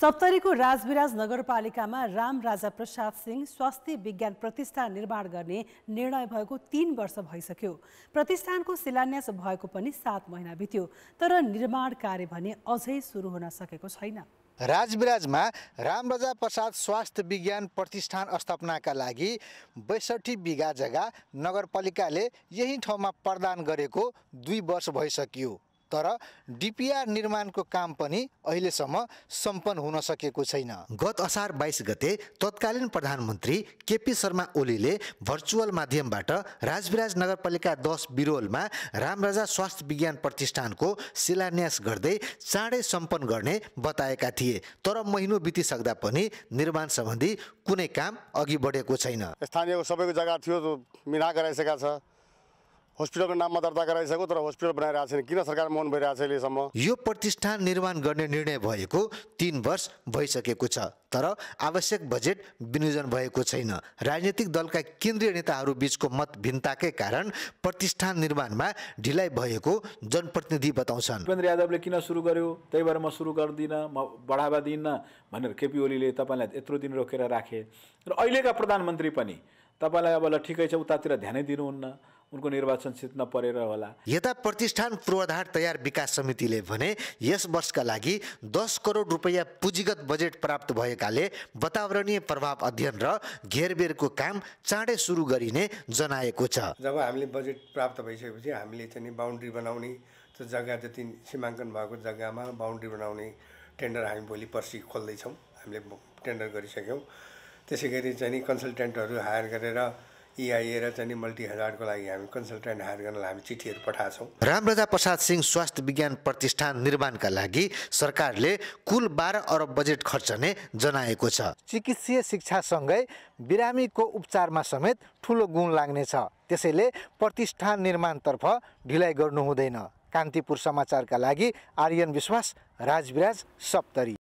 सप्तरीको राजविराज नगरपालिकामा राम राजा प्रसाद सिंह स्वास्थ्य विज्ञान प्रतिष्ठान निर्माण गर्ने निर्णय भएको तीन वर्ष भइसक्यो प्रतिष्ठानको शिलान्यास भएको पनि सात महिना बित्यो तर निर्माण कार्य भने अझै सुरु हुन सकेको छैन राजविराजमा रामराजा प्रसाद स्वास्थ्य विज्ञान प्रतिष्ठान स्थापनाका लागि बैसठी बिघा जग्गा नगरपालिकाले यही ठाउँमा प्रदान गरेको दुई वर्ष भइसक्यो तर डिपिआर निर्माणको काम पनि अहिलेसम्म सम्पन्न हुन सकेको छैन गत असार बाइस गते तत्कालीन प्रधानमन्त्री केपी शर्मा ओलीले भर्चुअल माध्यमबाट राजविराज नगरपालिका दस बिरोलमा रामराजा स्वास्थ्य विज्ञान प्रतिष्ठानको शिलान्यास गर्दै चाँडै सम्पन्न गर्ने बताएका थिए तर महिनो बितिसक्दा पनि निर्माण सम्बन्धी कुनै काम अघि बढेको छैन स्थानीय सबैको जग्गा थियो मिना गराइसकेका छ हस्पिटलको नाममा दर्ता गराइसक्यो तर हस्पिटल बनाइरहेको छैन किन सरकार मौन भइरहेको छ अहिलेसम्म यो प्रतिष्ठान निर्माण गर्ने निर्णय भएको तिन वर्ष भइसकेको छ तर आवश्यक बजेट विनियोजन भएको छैन राजनीतिक दलका केन्द्रीय नेताहरू बीचको मत भिन्नताकै कारण प्रतिष्ठान निर्माणमा ढिलाइ भएको जनप्रतिनिधि बताउँछन् भूपेन्द्र यादवले किन सुरु गर्यो त्यही भएर म सुरु गर्दिनँ म बढावा दिन्न भनेर केपी ओलीले तपाईँलाई यत्रो दिन रोकेर राखे र अहिलेका प्रधानमन्त्री पनि तपाईँलाई अब ल ठिकै छ उतातिर ध्यानै दिनुहुन्न उनको निर्वाचन निर्वाचनसित नपरेर होला यता प्रतिष्ठान पूर्वाधार तयार विकास समितिले भने यस वर्षका लागि दस करोड रुपियाँ पुँजीगत बजेट प्राप्त भएकाले वातावरणीय प्रभाव अध्ययन र घेरबेरको काम चाँडै सुरु गरिने जनाएको छ जब हामीले बजेट प्राप्त भइसकेपछि हामीले चाहिँ बााउन्ड्री बनाउने त्यो जग्गा जति सीमाङ्कन भएको जग्गामा बााउन्ड्री बनाउने टेन्डर हामी भोलि पर्सि खोल्दैछौँ हामीले टेन्डर गरिसक्यौँ त्यसै गरी चाहिँ कन्सल्टेन्टहरू हायर गरेर यी चाहिँ मल्टी हजारको लागि हामी कन्सल्टेन्ट हायर गर्नलाई हामी चिठीहरू पठाएको छौँ रामराजा प्रसाद सिंह स्वास्थ्य विज्ञान प्रतिष्ठान निर्माणका लागि सरकारले कुल बाह्र अरब बजेट खर्चने जनाएको छ चिकित्सीय शिक्षासँगै बिरामीको उपचारमा समेत ठुलो गुण लाग्नेछ त्यसैले प्रतिष्ठान निर्माणतर्फ ढिलाइ गर्नु हुँदैन कान्तिपुर समाचारका लागि आर्यन विश्वास राजविराज सप्तरी